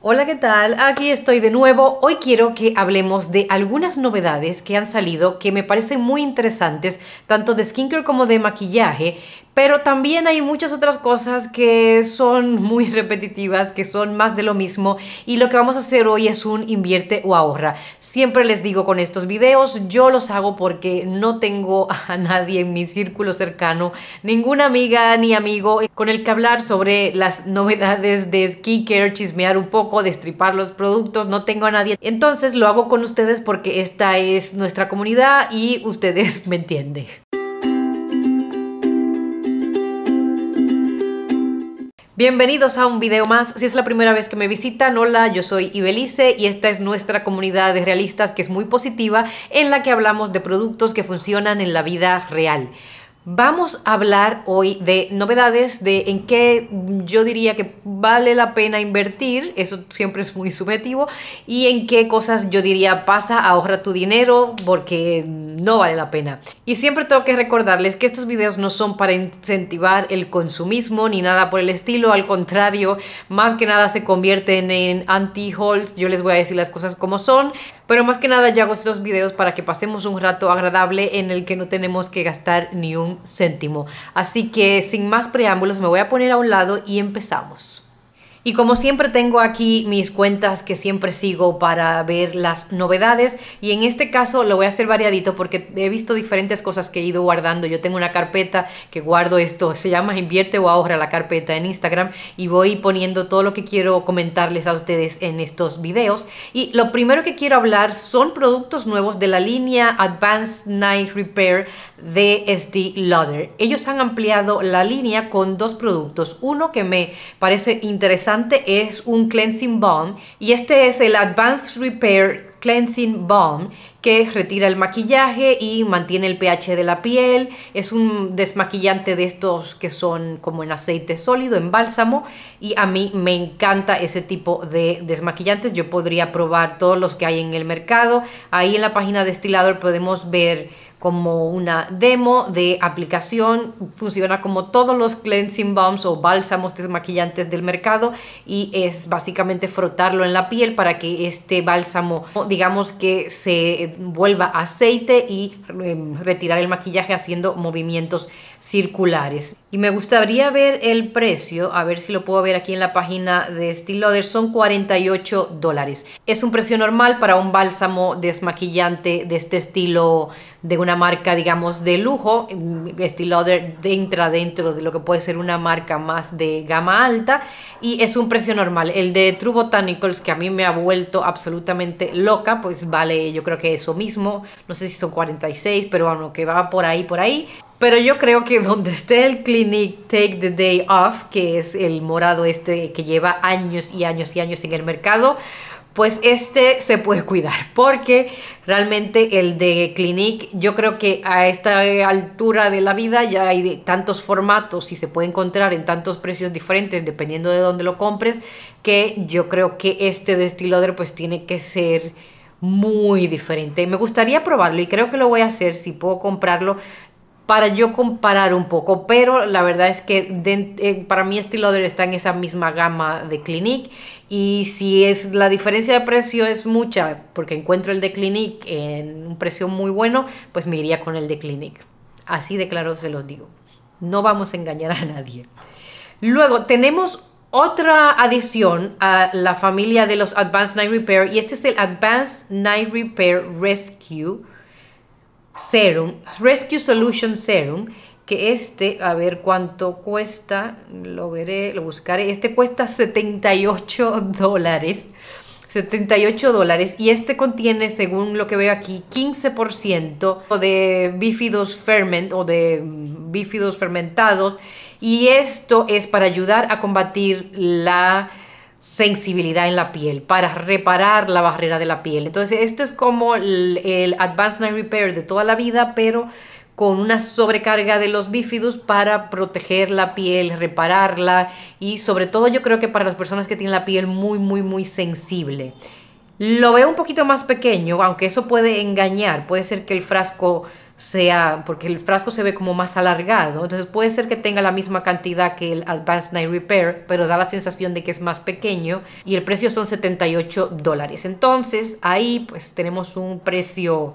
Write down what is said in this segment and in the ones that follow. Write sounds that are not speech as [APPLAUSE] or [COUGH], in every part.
Hola, ¿qué tal? Aquí estoy de nuevo. Hoy quiero que hablemos de algunas novedades que han salido que me parecen muy interesantes, tanto de skincare como de maquillaje, pero también hay muchas otras cosas que son muy [LAUGHS] repetitivas, que son más de lo mismo. Y lo que vamos a hacer hoy es un invierte o ahorra. Siempre les digo con estos videos, yo los hago porque no tengo [LAUGHS] a nadie en mi círculo cercano, ninguna amiga ni amigo con el que hablar sobre las [LAUGHS] novedades de skincare, chismear un poco, destripar los productos. No tengo a nadie. Entonces lo hago con ustedes porque esta es nuestra comunidad y ustedes me entienden. Bienvenidos a un video más. Si es la primera vez que me visitan, hola, yo soy Ibelice y esta es nuestra comunidad de realistas que es muy positiva en la que hablamos de productos que funcionan en la vida real. Vamos a hablar hoy de novedades, de en qué yo diría que vale la pena invertir, eso siempre es muy subjetivo, y en qué cosas yo diría pasa, ahorra tu dinero, porque no vale la pena. Y siempre tengo que recordarles que estos videos no son para incentivar el consumismo ni nada por el estilo, al contrario, más que nada se convierten en anti-hauls, yo les voy a decir las cosas como son, pero más que nada ya hago estos videos para que pasemos un rato agradable en el que no tenemos que gastar ni un céntimo. Así que sin más preámbulos me voy a poner a un lado y empezamos. Y como siempre tengo aquí mis cuentas que siempre sigo para ver las novedades y en este caso lo voy a hacer variadito porque he visto diferentes cosas que he ido guardando. Yo tengo una carpeta que guardo esto, se llama invierte o ahorra la carpeta en Instagram y voy poniendo todo lo que quiero comentarles a ustedes en estos videos. Y lo primero que quiero hablar son productos nuevos de la línea Advanced Night Repair de Estee Lauder. Ellos han ampliado la línea con dos productos. Uno que me parece interesante es un cleansing balm y este es el Advanced Repair Cleansing Balm que retira el maquillaje y mantiene el pH de la piel. Es un desmaquillante de estos que son como en aceite sólido, en bálsamo y a mí me encanta ese tipo de desmaquillantes. Yo podría probar todos los que hay en el mercado. Ahí en la página de Estilador podemos ver como una demo de aplicación, funciona como todos los cleansing bombs o bálsamos desmaquillantes del mercado y es básicamente frotarlo en la piel para que este bálsamo digamos que se vuelva aceite y em, retirar el maquillaje haciendo movimientos circulares. Y me gustaría ver el precio, a ver si lo puedo ver aquí en la página de Still Lauder, son 48 dólares. Es un precio normal para un bálsamo desmaquillante de este estilo de una marca, digamos, de lujo. Mm, Estee Lauder entra dentro de lo que puede ser una marca más de gama alta y es un precio normal. El de True Botanicals, que a mí me ha vuelto absolutamente loca, pues vale yo creo que eso mismo. No sé si son 46, pero bueno, que va por ahí, por ahí. Pero yo creo que donde esté el Clinique Take the Day Off, que es el morado este que lleva años y años y años en el mercado, pues este se puede cuidar porque realmente el de Clinique yo creo que a esta altura de la vida ya hay tantos formatos y se puede encontrar en tantos precios diferentes dependiendo de dónde lo compres que yo creo que este de Estiloder pues tiene que ser muy diferente. Me gustaría probarlo y creo que lo voy a hacer si puedo comprarlo para yo comparar un poco, pero la verdad es que eh, para mí este Lauder está en esa misma gama de Clinique y si es la diferencia de precio es mucha, porque encuentro el de Clinique en un precio muy bueno, pues me iría con el de Clinique. Así de claro se los digo. No vamos a engañar a nadie. Luego tenemos otra adición a la familia de los Advanced Night Repair y este es el Advanced Night Repair Rescue Serum, Rescue Solution Serum, que este, a ver cuánto cuesta, lo veré, lo buscaré, este cuesta 78 dólares. 78 dólares y este contiene, según lo que veo aquí, 15% de bífidos ferment o de bífidos fermentados y esto es para ayudar a combatir la sensibilidad en la piel, para reparar la barrera de la piel. Entonces esto es como el, Advanced Night Repair de toda la vida, pero con una sobrecarga de los bífidos para proteger la piel, repararla y sobre todo yo creo que para las personas que tienen la piel muy, muy, muy sensible. Lo veo un poquito más pequeño, aunque eso puede engañar, puede ser que el frasco sea, porque el frasco se ve como más alargado, entonces puede ser que tenga la misma cantidad que el Advanced Night Repair, pero da la sensación de que es más pequeño y el precio son 78 dólares. Entonces ahí pues tenemos un precio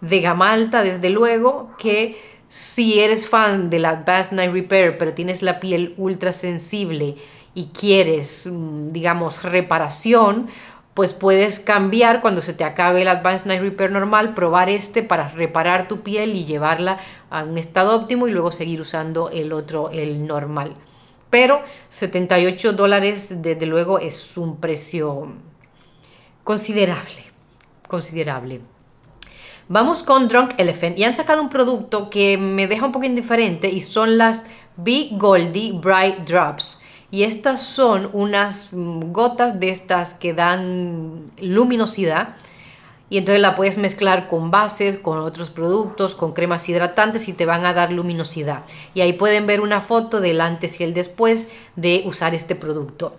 de gama alta, desde luego, que si eres fan del Advanced Night Repair, pero tienes la piel ultra sensible y quieres, mm, digamos, reparación, pues puedes cambiar cuando se te acabe el Advanced Night Repair normal, probar este para reparar tu piel y llevarla a un estado óptimo y luego seguir usando el otro, el normal. Pero 78 dólares desde luego es un precio considerable, considerable. Vamos con Drunk Elephant y han sacado un producto que me deja un poco indiferente y son las Big Goldie Bright Drops. Y estas son unas mm, gotas de estas que dan luminosidad. Y entonces la puedes mezclar con bases, con otros productos, con cremas hidratantes y te van a dar luminosidad. Y ahí pueden ver una foto del antes y el después de usar este producto.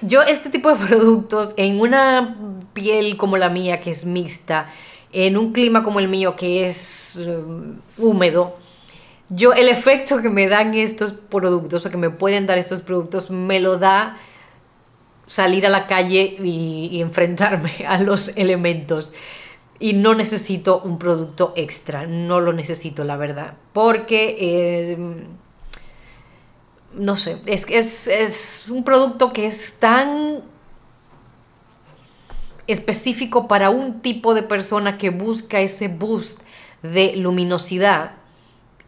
Yo este tipo de [LAUGHS] productos en una piel como la mía que es mixta, en un clima como el mío que es eh, húmedo, yo el efecto que me dan estos productos o que me pueden dar estos productos me lo da salir a la calle y, enfrentarme [LAUGHS] a los elementos. Y no necesito un producto extra, no lo necesito, la verdad. Porque, em, no sé, es, es, es un producto que es tan específico para un tipo de persona que busca ese boost de luminosidad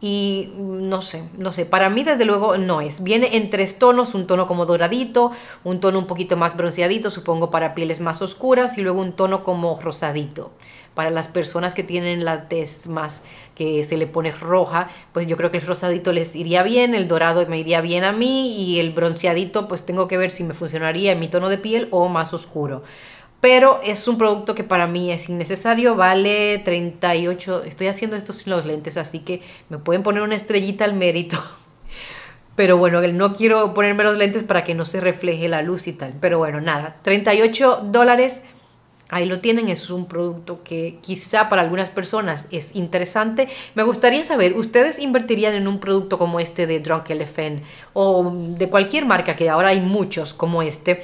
y no sé, no sé, para mí desde luego no es. Viene en tres tonos, un tono como doradito, un tono un poquito más bronceadito, supongo para pieles más oscuras y luego un tono como rosadito. Para las personas que tienen la tez más que se le pone roja, pues yo creo que el rosadito les iría bien, el dorado me iría bien a mí y el bronceadito pues tengo que ver si me funcionaría en mi tono de piel o más oscuro pero es un producto que para mí es innecesario, vale 38, estoy haciendo esto sin los lentes, así que me pueden poner una estrellita al mérito. [LAUGHS] Pero bueno, no quiero ponerme los lentes para que no se refleje la luz y tal. Pero bueno, nada, 38 dólares, ahí lo tienen, es un producto que quizá para algunas personas es interesante. Me gustaría saber, ¿ustedes invertirían en un producto como este de Drunk Elephant o de cualquier marca que ahora hay muchos como este?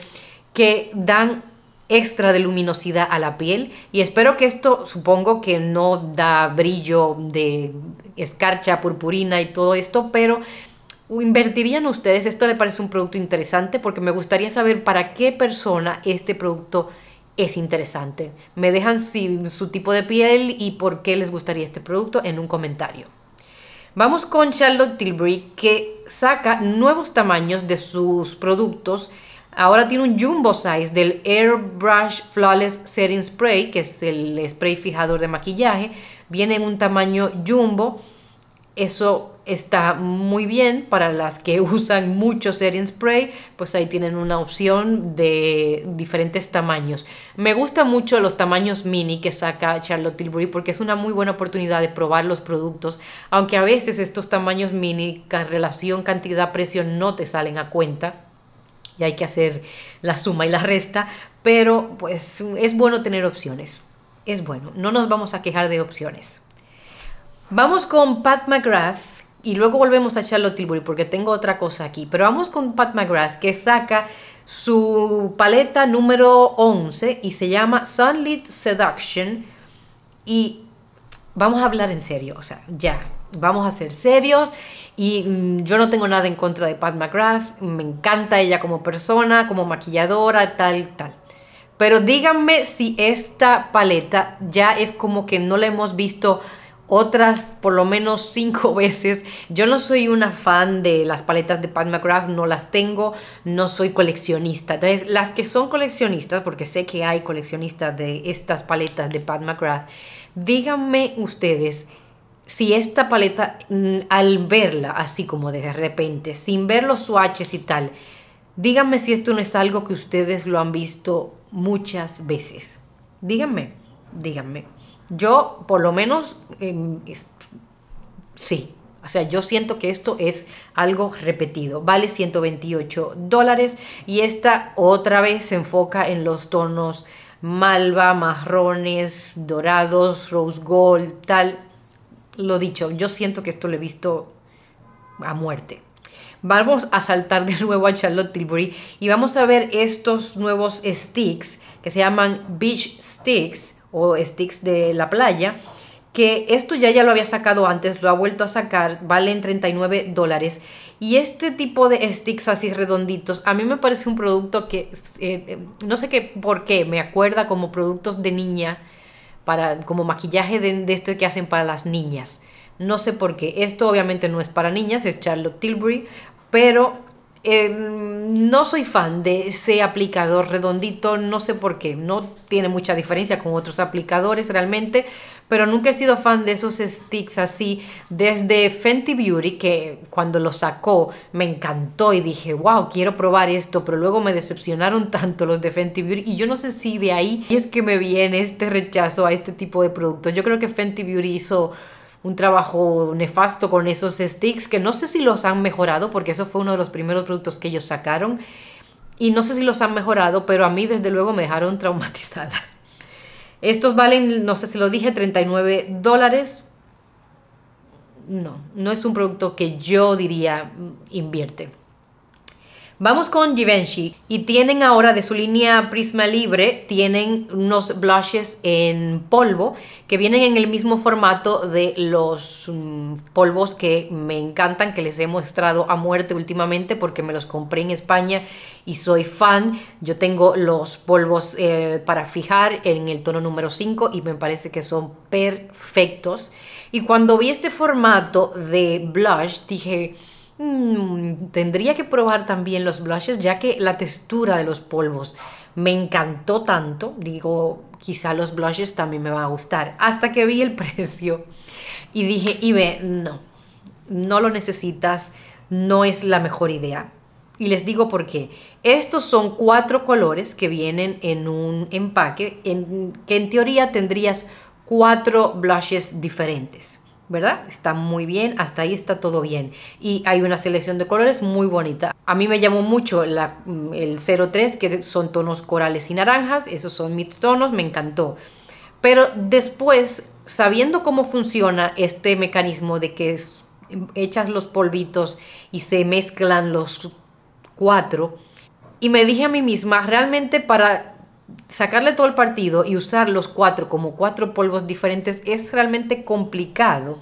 que dan extra de luminosidad a la piel y espero que esto supongo que no da brillo de escarcha, purpurina y todo esto, pero ¿invertirían ustedes? Esto le parece un producto interesante porque me gustaría saber para qué persona este producto es interesante. Me dejan sin su tipo de piel y por qué les gustaría este producto en un comentario. Vamos con Charlotte Tilbury que saca nuevos tamaños de sus productos Ahora tiene un jumbo size del Airbrush Flawless Setting Spray, que es el spray fijador de maquillaje. Viene en un tamaño jumbo. Eso está muy bien para las que [LAUGHS] usan mucho setting spray, pues ahí tienen una opción de diferentes tamaños. Me gustan mucho los tamaños mini que saca Charlotte Tilbury porque es una muy buena oportunidad de probar los productos, aunque a veces estos tamaños mini, relación cantidad-precio, no te salen a cuenta y hay que hacer la suma y la resta, pero pues es bueno tener opciones. Es bueno, no nos vamos a quejar de opciones. Vamos con Pat McGrath y luego volvemos a Charlotte Tilbury porque tengo otra cosa aquí, pero vamos con Pat McGrath que saca su paleta número 11 y se llama Sunlit Seduction y vamos a hablar en serio, o sea, ya, vamos a ser serios. Y mm, yo no tengo nada en contra de Pat McGrath, me encanta ella como persona, como maquilladora, tal, tal. Pero díganme si esta paleta ya es como que no la hemos visto otras por lo menos [LAUGHS] cinco veces. Yo no soy una fan de las paletas de Pat McGrath, no las tengo, no soy coleccionista. Entonces, las que son coleccionistas, porque sé que hay coleccionistas de estas paletas de Pat McGrath, díganme ustedes si esta paleta mm, al verla así como de repente, sin ver los swatches y tal, díganme si esto no es algo que ustedes lo han visto muchas veces. Díganme, díganme. Yo por lo menos em, sí. O sea, yo siento que esto es algo repetido. Vale 128 dólares y esta otra vez se enfoca en los tonos malva, marrones, dorados, rose gold, tal lo dicho, yo siento que esto lo he visto a muerte. Vamos a saltar de [LAUGHS] nuevo a Charlotte Tilbury y vamos a ver estos nuevos sticks que se llaman beach sticks o sticks de la playa que esto ya ya lo había sacado antes, lo ha vuelto a sacar, valen 39 dólares. Y este tipo de sticks así redonditos, a mí me parece un producto que, eh, eh, no sé qué, por qué, me acuerda como productos de niña para, como maquillaje de, esto que hacen para las niñas. No sé por qué. Esto obviamente no es para niñas, es Charlotte Tilbury, pero em, no soy fan de ese aplicador redondito, no sé por qué. No tiene mucha diferencia con otros aplicadores realmente pero nunca he sido fan de esos sticks así. Desde Fenty Beauty, que cuando lo sacó me encantó y dije, wow, quiero probar esto, pero luego me decepcionaron [LAUGHS] tanto los de Fenty Beauty y yo no sé si de ahí es que me viene este rechazo a este tipo de productos. Yo creo que Fenty Beauty hizo un trabajo nefasto con esos sticks que no sé si los han mejorado porque eso fue uno de los primeros productos que ellos sacaron y no sé si los han mejorado, pero a mí desde luego me dejaron [LAUGHS] traumatizada. Estos valen, no sé si lo dije, 39 dólares. No, no es un producto que yo diría mm, invierte. Vamos con Givenchy y tienen ahora de su línea Prisma Libre, tienen unos blushes en polvo que vienen en el mismo formato de los mm, polvos que me encantan, que les he mostrado a muerte últimamente porque me los compré en España y soy fan. Yo tengo los polvos eh, para fijar en el tono número 5 y me parece que son perfectos. Y cuando vi este formato de blush dije Mm, tendría que probar también los blushes, ya que la textura de los polvos me encantó tanto. Digo, quizá los blushes también me van a gustar. Hasta que vi el [LAUGHS] precio y dije, ¡ve, no, no lo necesitas, no es la mejor idea. Y les digo por qué. Estos son cuatro colores que vienen en un empaque en, que en teoría tendrías cuatro blushes diferentes. ¿verdad? Está muy bien, hasta ahí está todo bien. Y hay una selección de colores muy bonita. A mí me llamó mucho mm, el 03, que son tonos corales y naranjas, esos son mis tonos, me encantó. Pero después, sabiendo cómo funciona este mecanismo de que echas los polvitos y se mezclan los cuatro, y me dije a mí misma, realmente para sacarle todo el partido y usar los cuatro como cuatro polvos diferentes es realmente complicado.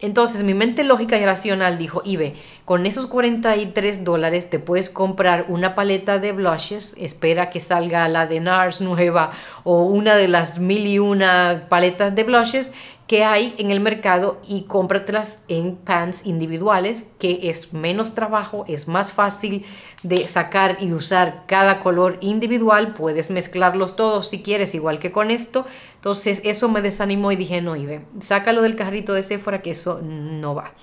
Entonces mi mente lógica y racional dijo, Ibe, con esos 43 dólares te puedes comprar una paleta de blushes, espera que salga la de NARS nueva o una de las mil y una paletas de blushes que hay en el mercado y cómpratelas en pants individuales, que es menos trabajo, es más fácil de sacar y usar cada color individual, puedes mezclarlos todos si quieres, igual que con esto. Entonces eso me desanimó y dije, no, Ibe, sácalo del carrito de Sephora que eso no va.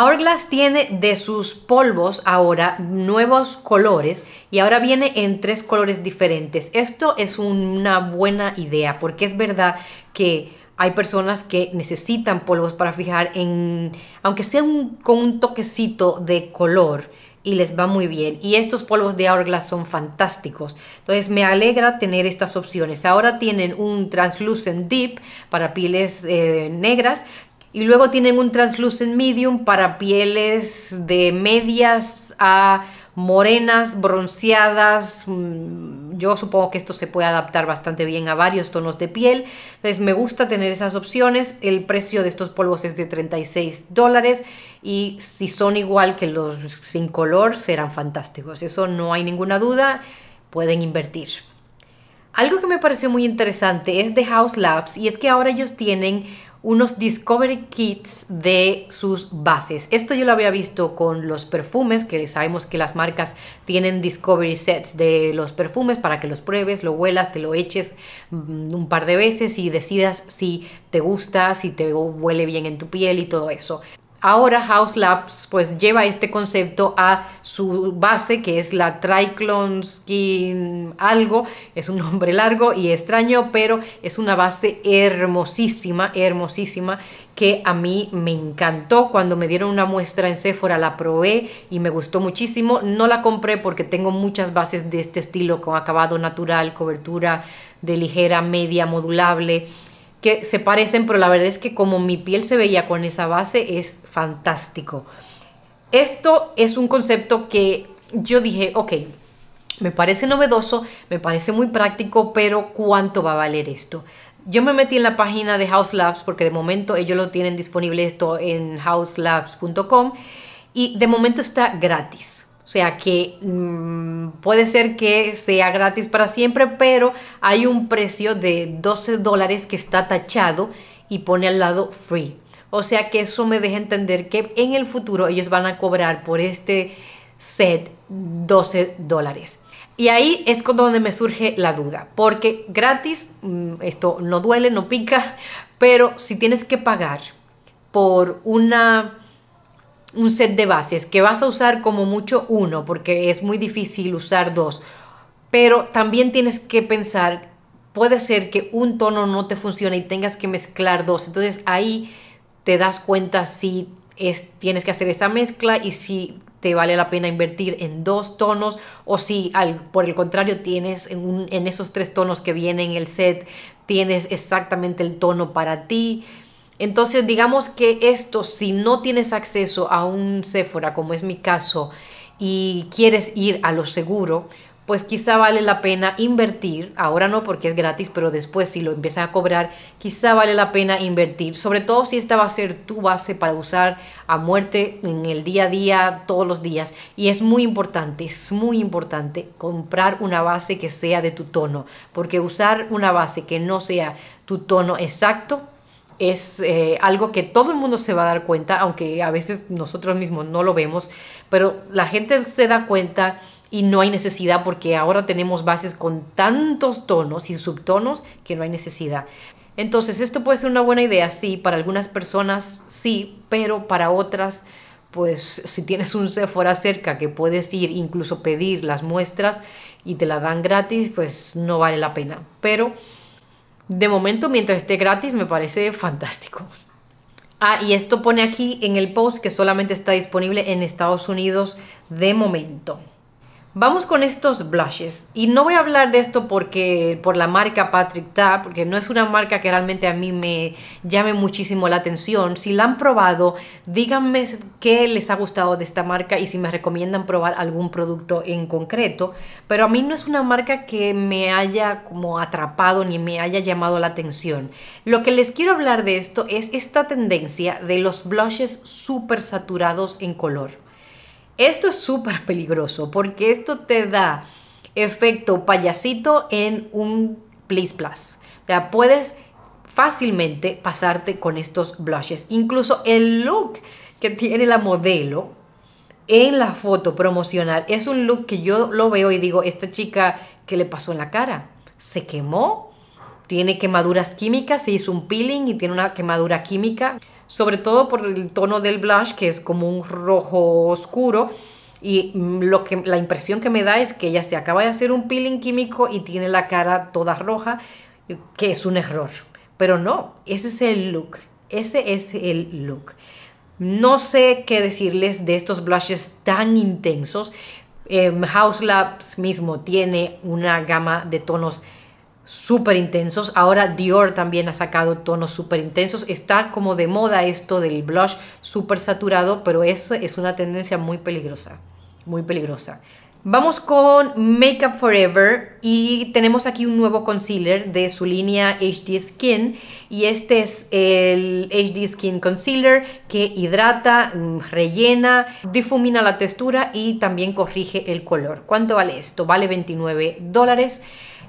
Hourglass tiene de sus polvos ahora nuevos colores y ahora viene en tres colores diferentes. Esto es una buena idea porque es verdad que hay personas que necesitan polvos para fijar en, aunque sea con un toquecito de color, y les va muy bien. Y estos polvos de Hourglass son fantásticos. Entonces me alegra tener estas opciones. Ahora tienen un Translucent Deep para pieles eh, negras. Y luego tienen un Translucent Medium para pieles de medias a morenas, bronceadas, mm, yo supongo que esto se puede adaptar bastante bien a varios tonos de piel. Entonces me gusta tener esas opciones. El precio de estos polvos es de 36 dólares y si son igual que los sin color serán fantásticos. Eso no hay ninguna duda. Pueden invertir. Algo que me pareció muy interesante es de House Labs y es que ahora ellos tienen unos Discovery Kits de sus bases. Esto yo lo había visto con los perfumes, que sabemos que las marcas tienen Discovery Sets de los perfumes para que los pruebes, lo huelas, te lo eches mm, un par de veces y decidas si te gusta, si te huele bien en tu piel y todo eso. Ahora House Labs pues lleva este concepto a su base que es la Skin algo, es un [LAUGHS] nombre largo y extraño, pero es una base hermosísima, hermosísima que a mí me encantó cuando me dieron una muestra en Sephora, la probé y me gustó muchísimo. No la compré porque tengo muchas bases de este estilo con acabado natural, cobertura de ligera, media, modulable, que se parecen, pero la verdad es que como mi piel se veía con esa base es fantástico. Esto es un concepto que yo dije, ok, me parece novedoso, me parece muy práctico, pero ¿cuánto va a valer esto? Yo me metí en la página de House Labs porque de momento ellos lo tienen disponible esto en houselabs.com y de momento está gratis. O sea que mm, puede ser que sea gratis para siempre, pero hay un precio de 12 dólares que está tachado y pone al lado free. O sea que eso me deja entender que en el futuro ellos van a cobrar por este set 12 dólares. Y ahí es donde me surge la duda, porque gratis, mm, esto no duele, no pica, pero si tienes que pagar por una un set de bases que vas a usar como mucho uno, porque es muy difícil usar dos. Pero también tienes que pensar, puede ser que un tono no te funcione y tengas que mezclar dos. Entonces ahí te das cuenta si tienes que hacer esa mezcla y si te vale la pena invertir en dos tonos o si al, por el contrario tienes en, en esos tres tonos que vienen el set, tienes exactamente el tono para ti. Entonces, digamos que esto, si no tienes acceso a un Sephora, como es mi caso, y quieres ir a lo seguro, pues quizá vale la pena invertir, ahora no porque es gratis, pero después si lo empiezas a cobrar, quizá vale la pena invertir, sobre todo si esta va a ser tu base para usar a muerte en el día a día, todos los días. Y es muy importante, es muy importante comprar una base que sea de tu tono, porque usar una base que no sea tu tono exacto, es eh, algo que todo el mundo se va a dar cuenta, aunque a veces nosotros mismos no lo vemos, pero la gente se da cuenta y no hay necesidad porque ahora tenemos bases con tantos tonos y subtonos que no hay necesidad. Entonces esto puede ser una buena idea, sí, para algunas personas sí, pero para otras, pues si tienes un Sephora cerca que puedes ir, incluso pedir las muestras y te la dan gratis, pues no vale la pena. Pero de momento, mientras esté gratis, me parece fantástico. Ah, y esto pone aquí en el post que solamente está disponible en Estados Unidos de momento. Vamos con estos blushes. Y no voy a hablar de esto porque por la marca Patrick Ta, porque no es una marca que realmente a mí me llame muchísimo la atención. Si la han probado, díganme qué les ha gustado de esta marca y si me recomiendan probar algún producto en concreto. Pero a mí no es una marca que me haya como atrapado ni me haya llamado la atención. Lo que les quiero hablar de esto es esta tendencia de los blushes súper saturados en color. Esto es súper peligroso porque esto te da efecto payasito en un Please Plus. O sea, puedes fácilmente pasarte con estos blushes. Incluso el look que tiene la modelo en la foto promocional es un look que yo lo veo y digo, esta chica, ¿qué le pasó en la cara? ¿Se quemó? ¿Tiene quemaduras químicas? ¿Se hizo un peeling y tiene una quemadura química? sobre todo por el tono del blush que es como un rojo oscuro y mm, lo que la impresión que me da es que ella se acaba de hacer un peeling químico y tiene la cara toda roja, que es un error. Pero no, ese es el look, ese es el look. No sé qué decirles de estos blushes tan intensos. Em, House Labs mismo tiene una gama de tonos súper intensos. Ahora Dior también ha sacado tonos súper intensos. Está como de moda esto del blush súper saturado, pero eso es una tendencia muy peligrosa, muy peligrosa. Vamos con Makeup Forever y tenemos aquí un nuevo concealer de su línea HD Skin y este es el HD Skin Concealer que hidrata, rellena, difumina la textura y también corrige el color. ¿Cuánto vale esto? Vale 29 dólares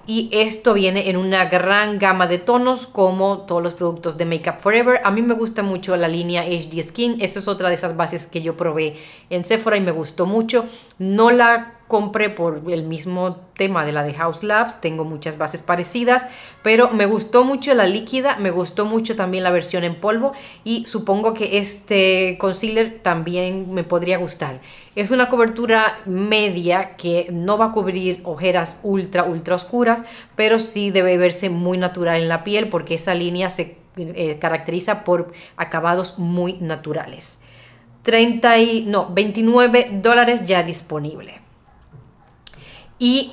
y esto viene en una gran gama de tonos como todos los productos de Makeup Forever. A mí me gusta mucho la línea HD Skin, esa es otra de esas bases que yo probé en Sephora y me gustó mucho. No la compré por el mismo tema de la de House Labs, tengo muchas bases parecidas, pero me gustó mucho la líquida, me gustó mucho también la versión en polvo y supongo que este concealer también me podría gustar. Es una cobertura media que no va a cubrir ojeras ultra, ultra oscuras, pero sí debe verse muy natural en la piel porque esa línea se eh, caracteriza por acabados muy naturales. 30 no, 29 dólares ya disponible. Y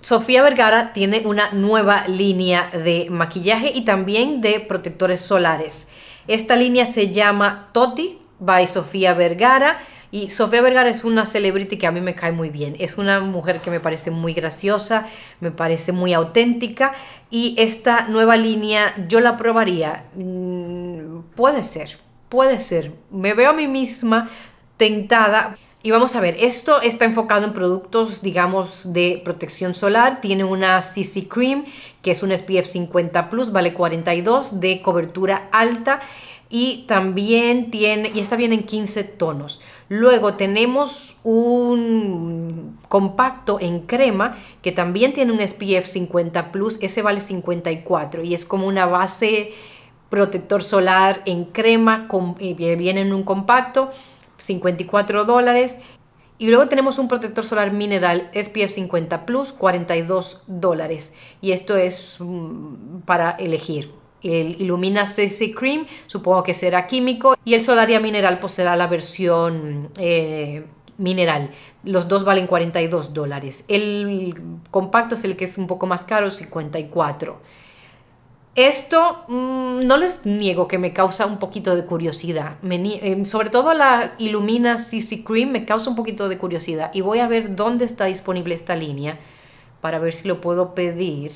Sofía Vergara tiene una nueva línea de maquillaje y también de protectores solares. Esta línea se llama Toti by Sofía Vergara. Y Sofía Vergara es una celebrity que a mí me cae muy bien. Es una mujer que me parece muy graciosa, me parece muy auténtica. Y esta nueva línea yo la probaría. Mm, puede ser, puede ser. Me veo a mí misma tentada. Y vamos a ver, esto está enfocado en productos, digamos, de protección solar. Tiene una CC Cream, que es un SPF 50 Plus, vale 42, de cobertura alta. Y también tiene, y está bien en 15 tonos. Luego tenemos un compacto en crema que también tiene un SPF 50 Plus, ese vale 54 y es como una base protector solar en crema, con, viene en un compacto 54 dólares. Y luego tenemos un protector solar mineral SPF 50 Plus, 42 dólares. Y esto es mm, para elegir. El Illumina CC Cream supongo que será químico y el Solaria Mineral pues será la versión eh, mineral. Los dos valen 42 dólares. El compacto es el que es un poco más caro, 54 esto mm, no les niego que me causa un poquito de curiosidad. Em, sobre todo la Illumina CC Cream me causa un poquito de curiosidad. Y voy a ver dónde está disponible esta línea para ver si lo puedo pedir.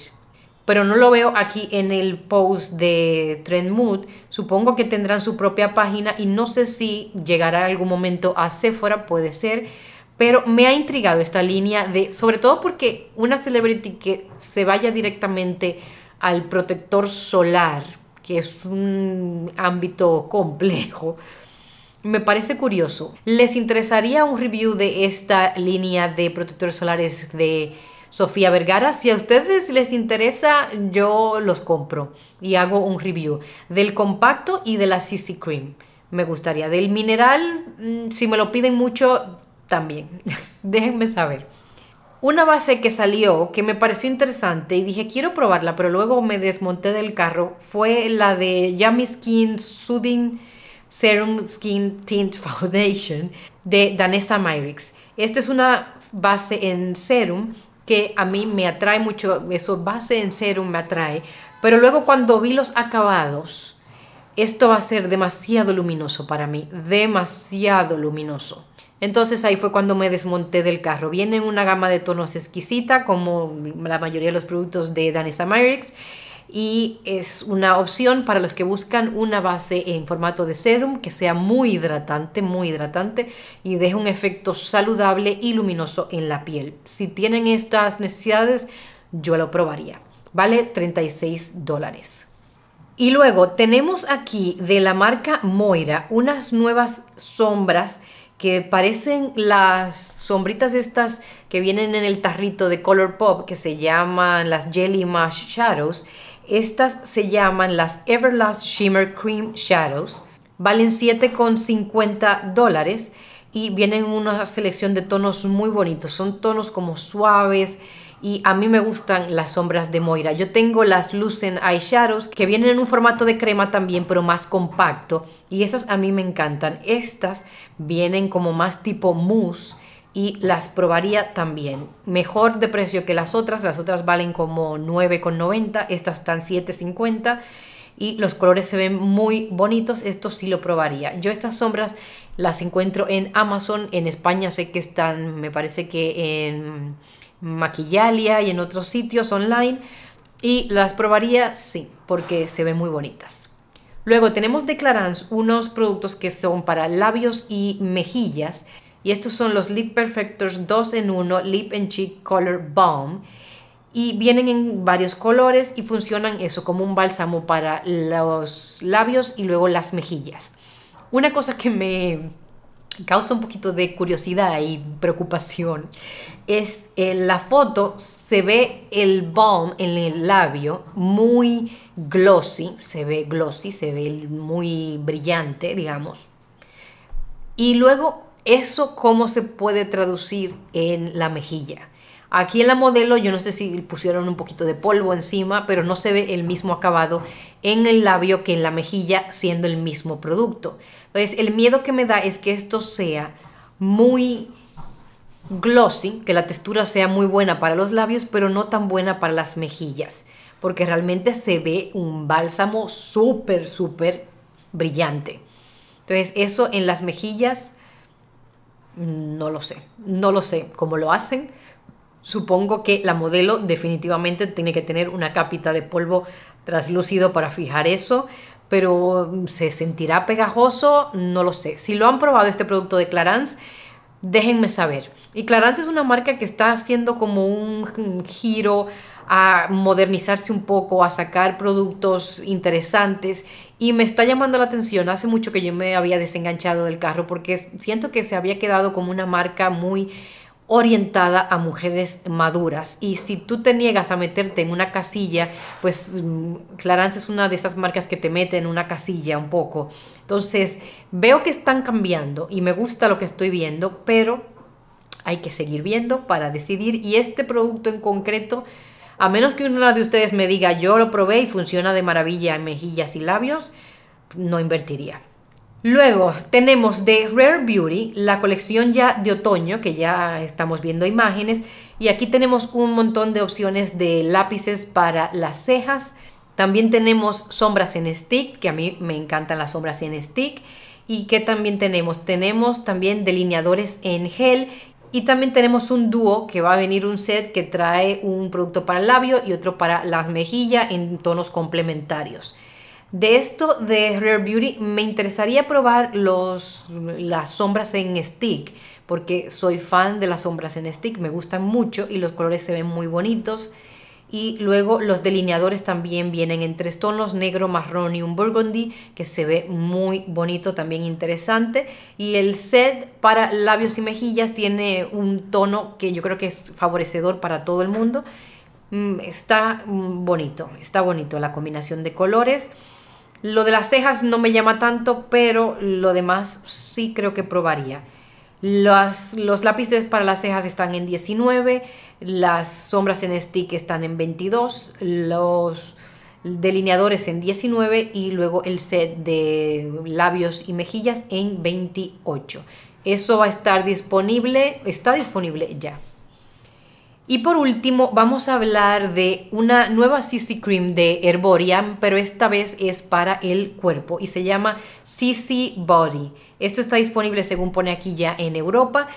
Pero no lo veo aquí en el post de Trend Mood. Supongo que tendrán su propia página y no sé si llegará algún momento a Sephora, puede ser. Pero me ha intrigado esta línea de, sobre todo porque una celebrity que se vaya directamente al protector solar, que es un ámbito complejo, me parece curioso. ¿Les interesaría un review de esta línea de protectores solares de Sofía Vergara? Si a ustedes les interesa, yo los compro y hago un review del compacto y de la CC Cream. Me gustaría. Del mineral, mm, si me lo piden mucho, también. [LAUGHS] Déjenme saber una base que salió que me pareció interesante y dije quiero probarla, pero luego me desmonté del carro fue la de Yummy Skin Soothing Serum Skin Tint [LAUGHS] Foundation de Danessa Myricks. Esta es una base en serum que a mí me atrae mucho, eso base en serum me atrae, pero luego cuando vi los acabados, esto va a ser demasiado luminoso para mí, demasiado luminoso. Entonces ahí fue cuando me desmonté del carro. Viene en una gama de tonos exquisita, como la mayoría de los productos de Danisa Myricks, y es una opción para los que buscan una base en formato de serum que sea muy hidratante, muy hidratante y deje un efecto saludable y luminoso en la piel. Si tienen estas necesidades, yo lo probaría. Vale 36 dólares. Y luego tenemos aquí de la marca Moira unas nuevas sombras que parecen las sombritas estas que vienen en el tarrito de Color Pop que se llaman las Jelly Mash Shadows. Estas se llaman las Everlast Shimmer Cream Shadows. Valen 7,50 dólares y vienen una selección de tonos muy bonitos. Son tonos como suaves, y a mí me gustan las sombras de Moira. Yo tengo las Lucent Eyeshadows que vienen en un formato de crema también, pero más compacto y esas a mí me encantan. Estas vienen como más tipo mousse y las probaría también. Mejor de precio que las otras, las otras valen como 9,90, estas están 7,50 y los colores se ven muy bonitos, esto sí lo probaría. Yo estas sombras las encuentro en Amazon, en España sé que están, me parece que en Maquillalia y en otros sitios online y las probaría, sí, porque se ven muy bonitas. Luego tenemos de Clarins unos productos que son para labios y mejillas y estos son los Lip Perfectors 2 en 1 Lip and Cheek Color Balm y vienen en varios colores y funcionan eso como un bálsamo para los labios y luego las mejillas. Una cosa que me causa un poquito de curiosidad y preocupación es en eh, la foto se ve el balm en el labio muy glossy, se ve glossy, se ve muy brillante, digamos. Y luego eso cómo se puede traducir en la mejilla. Aquí en la modelo yo no sé si pusieron un poquito de polvo encima, pero no se ve el mismo acabado en el labio que en la mejilla siendo el mismo producto. Entonces el miedo que me da es que esto sea muy glossy, que la textura sea muy buena para los labios, pero no tan buena para las mejillas, porque realmente se ve un bálsamo súper, súper brillante. Entonces eso en las mejillas mm, no lo sé, no lo sé cómo lo hacen, Supongo que la modelo definitivamente tiene que tener una capita de polvo traslúcido para fijar eso, pero mm, ¿se sentirá pegajoso? No lo sé. Si lo han probado este producto de Clarance, déjenme saber. Y Clarance es una marca que está haciendo como un giro a modernizarse un poco, a sacar productos interesantes y me está llamando la atención. Hace mucho que yo me había desenganchado del carro porque siento que se había quedado como una marca muy orientada a mujeres maduras. Y si tú te niegas a meterte en una casilla, pues mm, Clarance es una de esas marcas que te mete en una casilla un poco. Entonces, veo que están cambiando y me gusta lo que estoy viendo, pero hay que seguir viendo para decidir. Y este producto en concreto, a menos que una de ustedes me diga, yo lo probé y funciona de maravilla en mejillas y labios, no invertiría. Luego tenemos de Rare Beauty la colección ya de otoño, que ya estamos viendo imágenes, y aquí tenemos un montón de opciones de lápices para las cejas. También tenemos sombras en stick, que a mí me encantan las sombras en stick. ¿Y que también tenemos? Tenemos también delineadores en gel y también tenemos un dúo que va a venir un set que trae un producto para el labio y otro para la mejilla en tonos complementarios. De esto de Rare Beauty, me interesaría probar los, las sombras en stick, porque soy fan de las sombras en stick, me gustan mucho y los colores se ven muy bonitos. Y luego los delineadores también vienen en tres tonos, negro, marrón y un burgundy, que se ve muy bonito, también interesante. Y el set para labios y mejillas tiene un tono que yo creo que es favorecedor para todo el mundo. Mm, está bonito, está bonito la combinación de colores. Lo de las cejas no me llama tanto, pero lo demás sí creo que probaría. los lápices para las cejas están en 19, las sombras en stick están en 22, los delineadores en 19 y luego el set de labios y mejillas en 28. Eso va a estar disponible, está disponible ya. Y por último, vamos a hablar de una nueva CC Cream de Herborian, pero esta vez es para el cuerpo y se llama CC Body. Esto está disponible, según pone aquí, ya en Europa.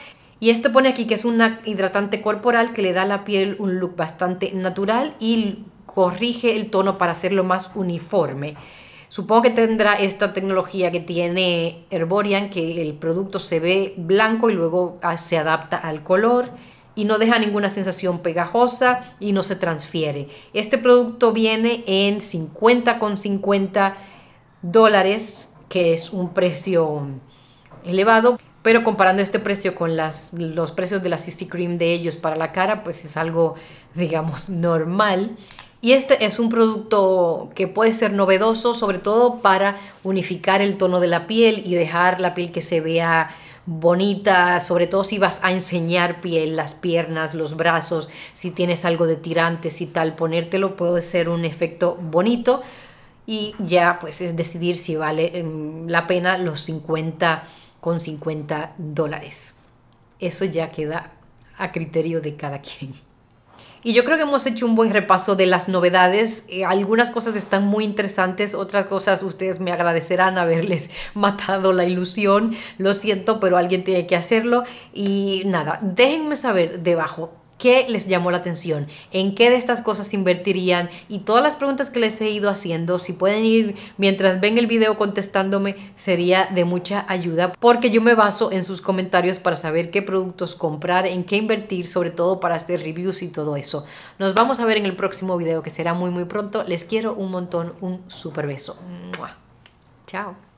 Y esto pone aquí que es un hidratante corporal que le da a la piel un look bastante natural y corrige el tono para hacerlo más uniforme. Supongo que tendrá esta tecnología que tiene Herborian, que el producto se ve blanco y luego ah, se adapta al color y no deja ninguna sensación pegajosa y no se transfiere. Este producto viene en con 50 dólares, que es un precio elevado, pero comparando este precio con las, los precios de la CC Cream de ellos para la cara, pues es algo, digamos, normal. Y este es un producto que puede ser novedoso, sobre todo para unificar el tono de la piel y dejar la piel que se vea bonita, sobre todo si vas a enseñar piel, las piernas, los brazos, si tienes algo de tirantes y tal, ponértelo puede ser un efecto bonito y ya pues es decidir si vale em, la pena los 50 con 50 dólares. Eso ya queda a criterio de cada quien. Y yo creo que hemos hecho un buen repaso de las novedades. Eh, algunas cosas están muy interesantes, otras cosas ustedes me agradecerán haberles [LAUGHS] matado la ilusión. Lo siento, pero alguien tiene que hacerlo. Y nada, déjenme saber debajo qué les llamó la atención, en qué de estas cosas invertirían y todas las preguntas que les he ido haciendo, si pueden ir mientras ven el video contestándome, sería de mucha ayuda porque yo me baso en sus comentarios para saber qué productos comprar, en qué invertir, sobre todo para hacer reviews y todo eso. Nos vamos a ver en el próximo video que será muy muy pronto. Les quiero un montón, un super beso. Chao.